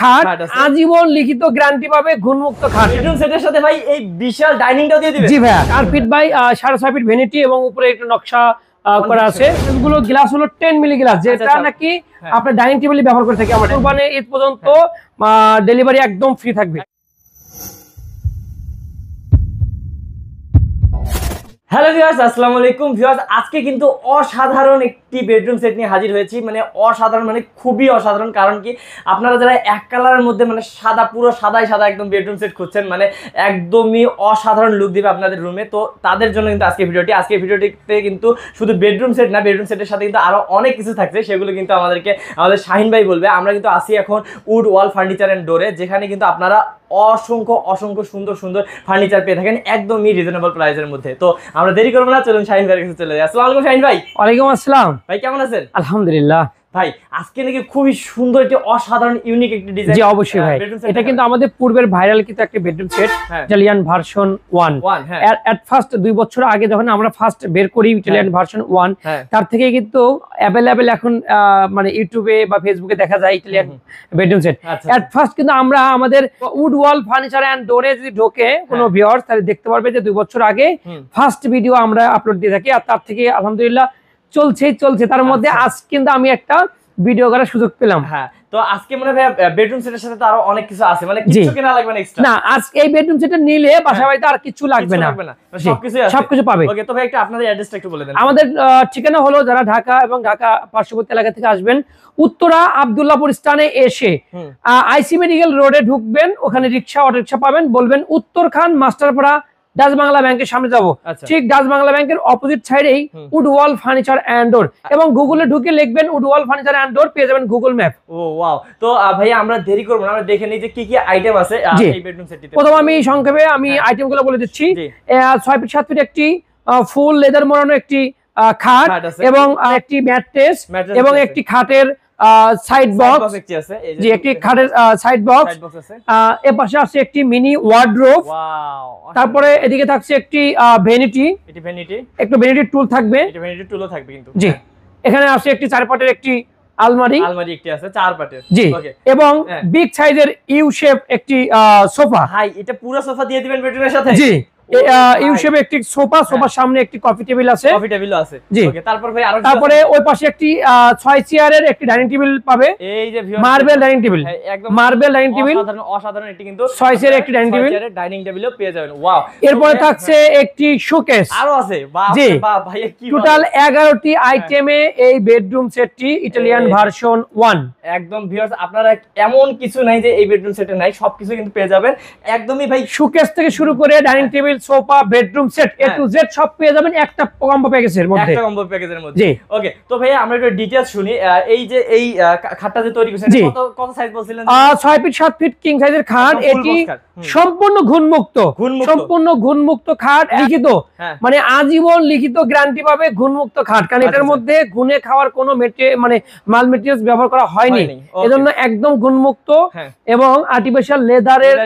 খাট আজীবন লিখিত গ্যারান্টি পাবে সাথে ভাই এই বিশাল দিয়ে জি ভাই চার ফিট বাই সাড়ে ছয় ফিট ভেনিটি এবং উপরে একটু নকশা করা আছে গ্লাস হলো টেন মিলি গ্লাস যেটা আচ্ছা। নাকি হ্যাঁ। আপনার ডাইনিং টেবিল ব্যবহার করে থাকি আমরা ডেলিভারি একদম ফ্রি থাকবে হ্যালো ভিওয়ার্স আসসালামু আলাইকুম ভিওয়ার্স আজকে কিন্তু অসাধারণ একটি বেডরুম সেট নিয়ে হাজির হয়েছি মানে অসাধারণ মানে খুবই অসাধারণ কারণ কি আপনারা যারা এক কালারের মধ্যে মানে সাদা পুরো সাদাই সাদা একদম বেডরুম সেট খুঁজছেন মানে একদমই অসাধারণ লুক দেবে আপনাদের রুমে তো তাদের জন্য কিন্তু আজকে ভিডিওটি আজকে ভিডিওটিতে কিন্তু শুধু বেডরুম সেট না বেডরুম সেটের সাথে কিন্তু আরও অনেক কিছু থাকছে সেগুলো কিন্তু আমাদেরকে আমাদের শাহিন ভাই বলবে আমরা কিন্তু আসি এখন উড ওয়াল ফার্নিচার অ্যান্ড ডোরে যেখানে কিন্তু আপনারা অসংখ্য অসংখ্য সুন্দর সুন্দর ফার্নিচার পেয়ে থাকেন একদমই রিজনেবল প্রাইসের মধ্যে তো আমরা দেরি করবো না চলুন শাহিন ভাইয়ের কাছে চলে যাই আসসালামু আলাইকুম শাহিন ভাই ওয়ালাইকুম আসসালাম ভাই কেমন আছেন আলহামদুলিল্লাহ ভাই আজকে নাকি খুবই সুন্দর একটি অসাধারণ ইউনিক একটি ডিজাইন জি অবশ্যই ভাই এটা কিন্তু আমাদের পূর্বের ভাইরাল কিন্তু একটা bedroom set Italian version 1 at first দুই বছর আগে যখন আমরা ফার্স্ট বের করি ইটালিয়ান ভার্সন 1 তার থেকে কিন্তু अवेलेबल এখন মানে ইউটিউবে বা ফেসবুকে দেখা যায় Italian bedroom set at first কিন্তু আমরা আমাদের উড ওয়াল ফার্নিচার এন্ড ডোরে যদি ঢোকে হ্যাঁ। কোনো ভিউয়ার্স তাহলে দেখতে পারবে যে দুই বছর আগে ফার্স্ট ভিডিও আমরা আপলোড দিয়ে থাকি আর তার থেকে আলহামদুলিল্লাহ চলছে চলছে তার আচ্ছা। মধ্যে আজ কিন্তু আমি একটা ভিডিও করার সুযোগ পেলাম হ্যাঁ তো আজকে মনে হয় বেডরুম সেটের সাথে আরো অনেক কিছু আছে মানে কিছু কেনা লাগবে না এক্সট্রা না আজকে এই বেডরুম সেটটা নিলে হ্যাঁ। বাসা বাড়িতে আর কিছু লাগবে না মানে সবকিছু আছে সবকিছু পাবে ওকে তো ভাই একটা আপনাদের অ্যাড্রেসটা একটু বলে দেন আমাদের ঠিকানা হলো যারা ঢাকা এবং ঢাকা পার্শ্ববর্তী এলাকা থেকে আসবেন উত্তরা আব্দুল্লাহপুর স্থানে এসে আইসি মেডিকেল রোডে ঢুকবেন ওখানে রিক্সা অটো রিক্সা পাবেন বলবেন উত্তর খান মাস্টারপাড়া ডাচ বাংলা ব্যাংকের সামনে যাবো আচ্ছা। ঠিক ডাচ বাংলা ব্যাংকের অপোজিট সাইডেই উডওয়াল ফার্নিচার অ্যান্ড ডোর এবং গুগলে ঢুকে লিখবেন উডওয়াল ফার্নিচার অ্যান্ড ডোর পেয়ে যাবেন গুগল ম্যাপ তো ভাই আমরা দেরি করবো না আমরা দেখে নিই যে কি কি আইটেম আছে প্রথম আমি সংক্ষেপে আমি আইটেম হ্যাঁ। গুলো বলে দিচ্ছি ছয় ফিট সাত ফিট একটি ফুল লেদার মোড়ানো একটি খাট এবং একটি ম্যাট্রেস এবং একটি খাটের সাইড বক্স জি একটি খাটের সাইড বক্স এর পাশে আছে একটি মিনি ওয়ার্ড্রোব তারপরে এদিকে থাকছে একটি ভেনিটি একটু ভেনিটি টুল থাকবে থাকবে কিন্তু জি এখানে আছে একটি চারপাটের একটি আলমারি আলমারি একটি আছে চার পাটের জি এবং বিগ সাইজের ইউ শেপ একটি সোফা হাই এটা পুরো সোফা দিয়ে দিবেন বেডরুমের সাথে জি ইউশেপে একটি সোফা হ্যাঁ। সোফার সামনে একটি কফি টেবিল আছে কফি টেবিল আছে তারপরে ওই পাশে একটি ডাইনিং টেবিল পাবে marble dining table marble dining অসাধারণ কিন্তু ডাইনিং টেবিল পেয়ে যাবেন এরপরে থাকছে একটি শোকেস আরো আছে টোটাল হ্যাঁ। আইটেমে এই বেডরুম সেটটি ইটালিয়ান ভার্সন ওয়ান একদম আপনারা এমন কিছু নাই যে এই বেডরুম সেটে নাই সবকিছু কিন্তু পেয়ে যাবেন একদমই ভাই শোকেস থেকে শুরু করে dining table table sofa bedroom set A to Z সব পেয়ে যাবেন একটা কম্বো প্যাকেজের মধ্যে একটা কম্বো প্যাকেজের মধ্যে ওকে তো ভাইয়া আমরা একটু ডিটেইলস শুনি এই যে এই খাটটা যে তৈরি করেছেন কত কত সাইজ বলছিলেন 6 ফিট 7 ফিট কিং সাইজের খাট এটি সম্পূর্ণ ঘুণমুক্ত সম্পূর্ণ ঘুণমুক্ত খাট হ্যাঁ। লিখিত হ্যাঁ। মানে আজীবন লিখিত গ্যারান্টি পাবে ঘুণমুক্ত খাট কারণ আচ্ছা, এটার আচ্ছা। মধ্যে ঘুণে খাওয়ার কোনো মানে মাল মেটেরিয়ালস ব্যবহার করা হয়নি এজন্য একদম ঘুণমুক্ত হ্যাঁ। এবং আর্টিফিশিয়াল লেদারের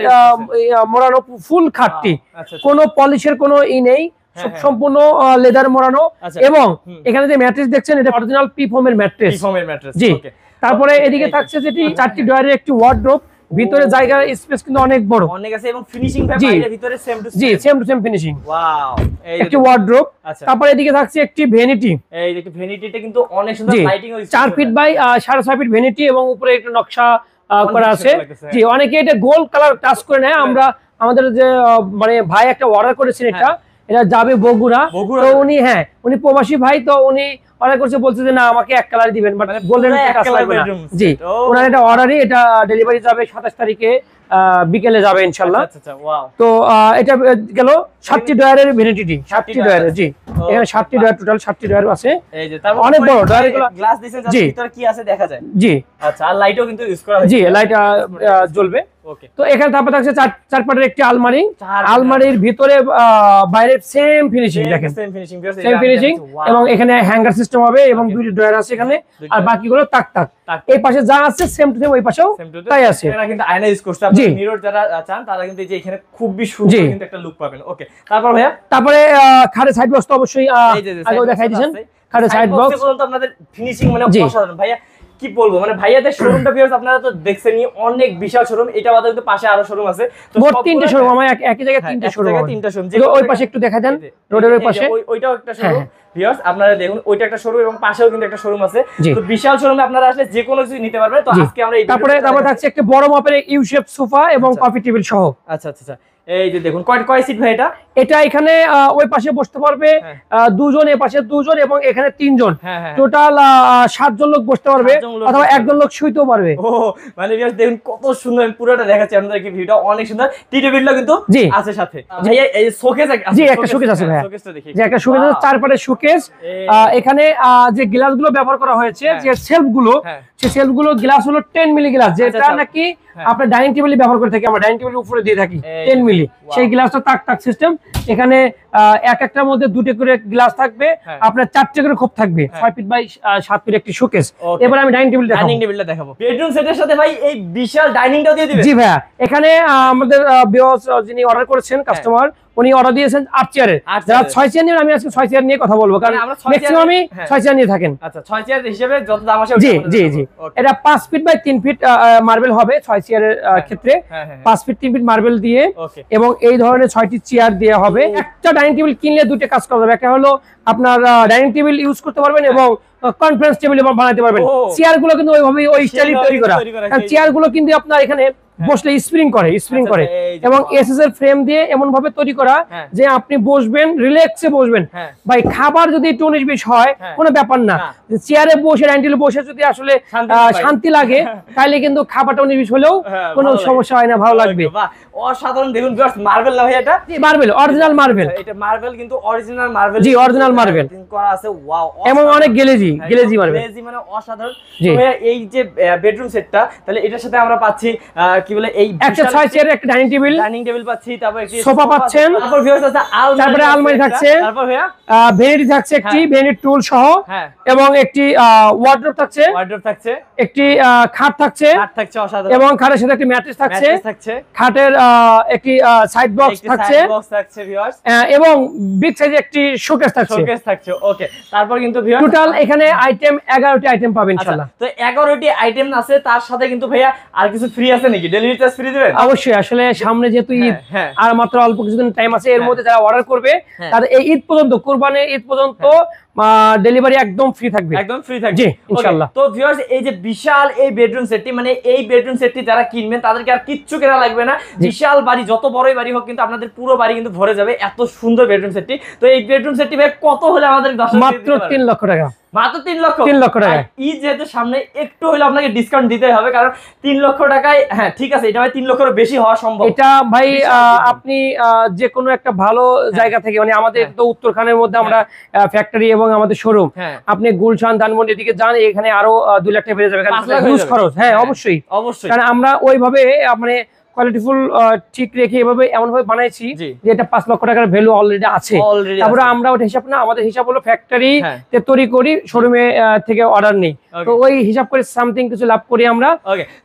মোড়ানো ফুল খাটটি আচ্ছা, কোন কোনো পলিশের কোনো ই নেই হ্যাঁ, হ্যাঁ। সম্পূর্ণ লেদার মোড়ানো আচ্ছা। এবং এখানে যে ম্যাট্রেস দেখছেন এটা অরিজিনাল পি ফোমের ম্যাট্রেস জি তারপরে এদিকে থাকছে যেটি চারটি ডয়ারের একটি ওয়ার্ড্রোপ ভিতরে জায়গার স্পেস কিন্তু অনেক বড় অনেক আছে এবং ফিনিশিং ভিতরে সেম টু জি same to same finishing wow এই একটি ওয়ার্ড্রোপ আচ্ছা। তারপর এদিকে থাকছে একটি ভ্যানিটি এই একটি ভ্যানিটিটা কিন্তু অনেক সুন্দর লাইটিং হইছে 4 ফিট বাই 6.5 ফিট ভ্যানিটি এবং উপরে একটা নকশা করা আছে জি অনেকে এটা গোল কালার টাচ করে নেয় হ্যাঁ। আমরা আমাদের যে মানে ভাই একটা অর্ডার করেছেন এটা হ্যাঁ। এটা যাবে বগুড়া তো উনি হ্যাঁ উনি প্রবাসী ভাই তো উনি অর্ডার করছে বলছে যে না আমাকে এক কালার দিবেন মানে বাট গোল্ডেন জি ওনার এটা অর্ডারই এটা ডেলিভারি যাবে সাতাশ তারিখে বিকেলে যাবে ইনশাল্লাহ আচ্ছা, আচ্ছা, আচ্ছা, তো এটা গেল সাতটি ডয়ারের ভেনিটিটি সাতটি ডয়ারের জি এখানে সাতটি ডয়ার টোটাল সাতটি ডয়ার আছে অনেক বড় ডয়ার গ্লাস দিয়েছে জি কি আছে দেখা যায় জি আচ্ছা আর লাইটও কিন্তু ইউজ করা জি লাইট জ্বলবে তো এখানে তারপর থাকছে চার চার একটি আলমারি আলমারির ভিতরে বাইরে সেম ফিনিশিং দেখেন সেম ফিনিশিং এবং এখানে হ্যাঙ্গার সিস্টেম হবে এবং দুইটি ড্রয়ার আছে এখানে আর বাকিগুলো তাক তাক এই পাশে যা আছে সেম টু সেম ওই পাশেও তাই আছে এটা কিন্তু আয়না ইউজ করতে আপনি মিরর যারা চান তারা কিন্তু যে এখানে সুন্দর কিন্তু একটা লুক পাবেন ওকে তারপর ভাইয়া তারপরে খাড়ে সাইড বক্স তো অবশ্যই আগে দেখাই দিয়েছেন খাড়ে সাইড বক্স আপনাদের ফিনিশিং মানে অসাধারণ ভাইয়া কি বলবো মানে ভাইয়াদের শোরুমটা ভিউয়ার্স আপনারা তো দেখছেনই অনেক বিশাল শোরুম এটা বাদে কিন্তু পাশে আরো শোরুম আছে তো মোট তিনটা শোরুম আমার একই জায়গায় তিনটা শোরুম তিনটা শোরুম ওই পাশে একটু দেখা দেন রোডের ওই পাশে ওইটাও একটা শোরুম হ্যাঁ, ভিউয়ার্স আপনারা দেখুন ওইটা একটা শোরুম এবং পাশেও কিন্তু একটা শোরুম আছে তো বিশাল শোরুমে আপনারা আসলে যে কোনো কিছু নিতে পারবেন তো আজকে আমরা তারপরে থাকছে একটা বড় মাপের ইউ শেপ সোফা এবং কফি আচ্ছা। টেবিল সহ আচ্ছা, আচ্ছা আচ্ছা এই যে দেখুন কয় কয় সিট ভাই এটা এটা এখানে ওই পাশে বসতে পারবে হ্যাঁ। দুজন এ পাশে দুজন এবং এখানে তিনজন টোটাল হ্যাঁ, হ্যাঁ, সাতজন লোক বসতে পারবে অথবা একজন লোক শুইতেও পারবে ও মানে ভিউয়ার্স দেখুন কত সুন্দর আমি পুরোটা দেখাচ্ছি আপনাদেরকে ভিডিওটা অনেক সুন্দর টি টেবিলটা কিন্তু আছে সাথে ভাইয়া এই শোকেস আছে জি একটা শোকেস আছে ভাইয়া শোকেসটা দেখি যে একটা শোকেস আছে চার পাটে শোকেস এখানে যে গ্লাস গুলো ব্যবহার করা হয়েছে হ্যাঁ। যে সেলফ গুলো হ্যাঁ। সেলফ গুলো গ্লাস হলো টেন মিলি গ্লাস যেটা আচ্ছা। নাকি হ্যাঁ। আপনার ডাইনিং টেবিল ব্যবহার করে থাকি আমরা ডাইনিং টেবিল উপরে দিয়ে থাকি টেন মিলি সেই গ্লাসটা তাক তাক সিস্টেম এখানে এক একটার মধ্যে দুটো করে গ্লাস থাকবে আপনার চারটে করে খুব থাকবে ছয় ফিট বাই সাত ফিট একটি শোকেস এবার আমি ডাইনিং টেবিল ডাইনিং টেবিলটা দেখাবো বেডরুম সেটের সাথে ভাই এই বিশাল ডাইনিংটাও দিয়ে দিবেন জি ভাইয়া এখানে আমাদের বিয়স যিনি অর্ডার করেছেন কাস্টমার উনি অর্ডার দিয়েছেন আট চেয়ারে যারা ছয় চেয়ার নিয়ে আমি আজকে ছয় চেয়ার নিয়ে কথা বলবো কারণ ম্যাক্সিমামই ছয় চেয়ার হ্যাঁ। নিয়ে থাকেন আচ্ছা ছয় চেয়ার হিসেবে যত দাম আছে জি জি জি এটা পাঁচ ফিট বাই তিন ফিট মার্বেল হবে ছয় চেয়ারের হ্যাঁ, ক্ষেত্রে হ্যাঁ, পাঁচ ফিট তিন ফিট মার্বেল দিয়ে এবং এই ধরনের ছয়টি চেয়ার দেওয়া হবে oh। একটা ডাইনিং টেবিল কিনলে দুটো কাজ করা যাবে একটা হলো আপনার ডাইনিং টেবিল ইউজ করতে পারবেন এবং কনফারেন্স টেবিল বানাতে পারবেন চেয়ার oh। গুলো কিন্তু ওইভাবে ওই স্টাইলে তৈরি করা চেয়ার গুলো কিন্তু আপনার এখানে হ্যাঁ। বসলে স্প্রিং করে স্প্রিং আচ্ছা, আচ্ছা, করে এবং এসএস এর ফ্রেম দিয়ে এমন ভাবে তৈরি করা হ্যাঁ। যে আপনি বসবেন রিল্যাক্সে বসবেন হ্যাঁ। ভাই খাবার যদি একটু উনিশ হয় কোনো ব্যাপার না চেয়ারে বসে ড্যান্ডিলে বসে যদি আসলে শান্তি লাগে তাহলে কিন্তু খাবারটা উনিশ বিশ হলেও কোনো সমস্যা হয় না ভালো লাগবে অসাধারণ দেখুন মার্বেল না ভাই এটা মার্বেল অরিজিনাল মার্বেল এটা মার্বেল কিন্তু অরিজিনাল মার্বেল জি অরিজিনাল মার্বেল করা আছে ওয়াও এমন অনেক গেলেজি মার্বেল মানে অসাধারণ এই যে বেডরুম সেটটা তাহলে এটার সাথে আমরা পাচ্ছি কি বলে এই একটা ছয় একটা ডাইনিং টেবিল ডাইনিং টেবিল পাচ্ছি তারপর সোফা পাচ্ছেন তারপর আছে আলমারি তারপরে আলমারি থাকছে তারপর ভাইয়া ভেনিটি থাকছে একটি ভেনিট হ্যাঁ। টুল সহ হ্যাঁ। এবং একটি থাকছে থাকছে একটি খাট থাকছে খাট থাকছে অসাধারণ এবং খাটের সাথে একটি ম্যাট্রেস থাকছে থাকছে খাটের একটি সাইড বক্স থাকছে বক্স থাকছে এবং বিগ সাইজে একটি শোকেস থাকছে শোকেস থাকছে ওকে তারপর কিন্তু ভিউয়ার্স টোটাল এখানে আইটেম 11টি আইটেম পাবেন আচ্ছা, ইনশাআল্লাহ তো 11টি আইটেম আছে তার সাথে কিন্তু ভাইয়া আর কিছু ফ্রি আছে নাকি অবশ্যই আসলে সামনে যেহেতু ঈদ হ্যাঁ, হ্যাঁ। আর মাত্র অল্প কিছুদিন টাইম আছে এর হ্যাঁ। মধ্যে যারা অর্ডার করবে তাদের এই ঈদ পর্যন্ত কোরবানের ঈদ পর্যন্ত ডেলিভারি একদম ফ্রি থাকবে একদম ফ্রি থাকবে জি ইনশাআল্লাহ তো ভিউয়ার্স এই যে বিশাল এই বেডরুম সেটটি মানে এই বেডরুম সেটটি যারা কিনবেন তাদেরকে আর কিচ্ছু কেনা লাগবে না বিশাল বাড়ি যত বড়ই বাড়ি হোক কিন্তু আপনাদের পুরো বাড়ি কিন্তু ভরে যাবে এত সুন্দর বেডরুম সেটটি তো এই বেডরুম সেটটি ভাই কত হলে আমাদের মাত্র 3 লক্ষ টাকা মাত্র তিন লক্ষ তিন লক্ষ টাকা ঈদ যেহেতু সামনে একটু হলে আপনাকে ডিসকাউন্ট দিতে হবে কারণ তিন লক্ষ টাকায় হ্যাঁ ঠিক আছে এটা ভাই তিন লক্ষের বেশি হওয়া সম্ভব এটা ভাই আপনি যে কোনো একটা ভালো হ্যাঁ। জায়গা থেকে মানে আমাদের হ্যাঁ। তো উত্তরখানের মধ্যে হ্যাঁ। আমরা ফ্যাক্টরি এবং আমাদের শোরুম হ্যাঁ। আপনি গুলশান ধানমন্ডি দিকে যান এখানে আরো দুই লাখ টাকা বেড়ে যাবে খরচ হ্যাঁ, হ্যাঁ অবশ্যই অবশ্যই কারণ আমরা ওইভাবে মানে কোয়ালিটিফুল ঠিক রেখে এভাবে বানাইছি যে এটা পাঁচ লক্ষ টাকার ভ্যালু অলরেডি আছে তারপরে আমরা ওটা হিসাব না আমাদের হিসাব হলো ফ্যাক্টরি তৈরি করি শোরুমে থেকে অর্ডার নেই তো ওই হিসাব করে সামথিং কিছু লাভ করি আমরা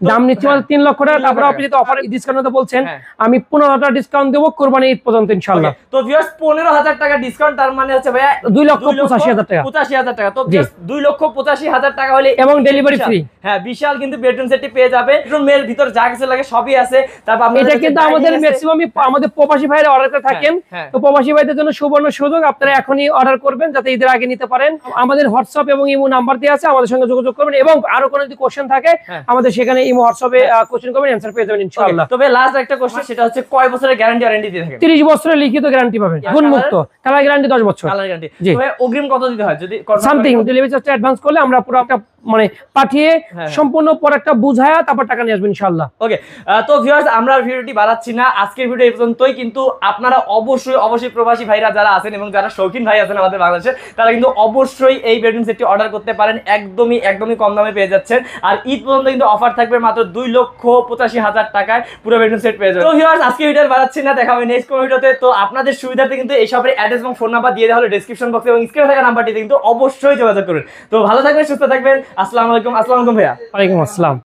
দাম নিচ্ছি হ্যাঁ। তিন লক্ষ টাকা তারপরে আপনি অফার ডিসকাউন্ট বলছেন হ্যাঁ। আমি পনেরো হাজার ডিসকাউন্ট দেবো কোরবানি ঈদ পর্যন্ত ইনশাল্লাহ তো পনেরো হাজার টাকা ডিসকাউন্ট তার মানে হচ্ছে ভাইয়া দুই লক্ষ পঁচাশি হাজার টাকা পঁচাশি হাজার টাকা তো দুই লক্ষ পঁচাশি হাজার টাকা হলে এবং ডেলিভারি ফ্রি হ্যাঁ বিশাল কিন্তু বেডরুম সেটটি পেয়ে যাবে বেডরুমের ভিতর যা কিছু লাগে সবই আছে তারপর এটা কিন্তু আমাদের হ্যাঁ। হ্যাঁ, হ্যাঁ। পারেন তবে লাস্ট একটা কোশ্চেন সেটা হচ্ছে কয় বছরের গ্যারান্টি ওয়ারেন্টি দিয়ে থাকে লিখিত গ্যারান্টি পাবেন গুণমুক্ত কালার গ্যারান্টি 10 বছর কালার অগ্রিম কত দিতে হয় যদি সামথিং অ্যাডভান্স করলে আমরা পুরো একটা মানে পাঠিয়ে হ্যাঁ, হ্যাঁ। সম্পূর্ণ পর একটা বুঝায়া তারপর টাকা নিয়ে আসবেন ইনশাআল্লাহ ওকে তো ভিউয়ার্স আমরা ভিডিওটি বাড়াচ্ছি না আজকের ভিডিও এই পর্যন্তই কিন্তু আপনারা অবশ্যই অবশ্যই প্রবাসী ভাইরা যারা আছেন এবং যারা শৌখিন ভাই আছেন আমাদের বাংলাদেশে তারা কিন্তু অবশ্যই এই বেডরুম সেটটি অর্ডার করতে পারেন একদমই একদমই কম দামে পেয়ে যাচ্ছেন আর ঈদ পর্যন্ত কিন্তু অফার থাকবে মাত্র দুই লক্ষ পঁচাশি হাজার টাকায় পুরো বেডরুম সেট পেয়ে যাবেন তো ভিউয়ার্স আজকে ভিডিও বাড়াচ্ছি না দেখা হবে নেক্সট কোনো ভিডিওতে তো আপনাদের সুবিধাতে কিন্তু এই সবের অ্যাড্রেস এবং ফোন নাম্বার দিয়ে দেওয়া হলো ডিসক্রিপশন বক্সে এবং স্ক্রিনে থাকা নাম্বারটি কিন্তু অবশ্যই যোগাযোগ করুন তো ভালো থাকবেন সুস্থ থাকবেন আসসালামু আলাইকুম আসসালামু আলাইকুম ভাইয়া ওয়ালাইকুম আসসালাম